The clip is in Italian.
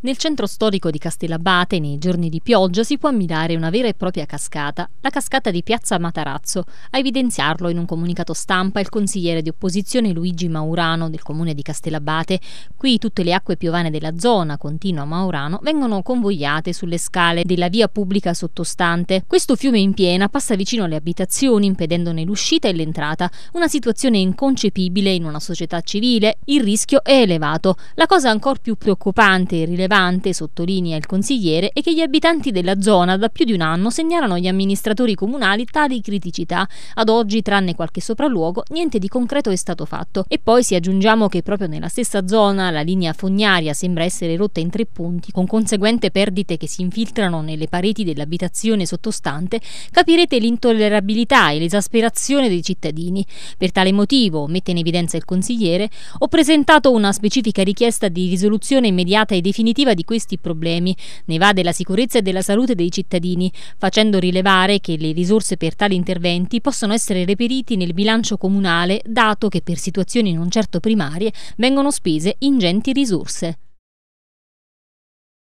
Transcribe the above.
Nel centro storico di Castellabate, nei giorni di pioggia, si può ammirare una vera e propria cascata, la cascata di Piazza Matarazzo. A evidenziarlo in un comunicato stampa il consigliere di opposizione Luigi Maurano del comune di Castellabate. Qui tutte le acque piovane della zona, continua Maurano, vengono convogliate sulle scale della via pubblica sottostante. Questo fiume in piena passa vicino alle abitazioni, impedendone l'uscita e l'entrata. Una situazione inconcepibile in una società civile. Il rischio è elevato. La cosa ancora più preoccupante e rilevante rilevante, sottolinea il consigliere, è che gli abitanti della zona da più di un anno segnalano agli amministratori comunali tali criticità. Ad oggi, tranne qualche sopralluogo, niente di concreto è stato fatto. E poi se aggiungiamo che proprio nella stessa zona la linea fognaria sembra essere rotta in tre punti, con conseguente perdite che si infiltrano nelle pareti dell'abitazione sottostante, capirete l'intollerabilità e l'esasperazione dei cittadini. Per tale motivo, mette in evidenza il consigliere, ho presentato una specifica richiesta di risoluzione immediata e definitiva definitiva di questi problemi. Ne va della sicurezza e della salute dei cittadini, facendo rilevare che le risorse per tali interventi possono essere reperiti nel bilancio comunale, dato che per situazioni non certo primarie vengono spese ingenti risorse.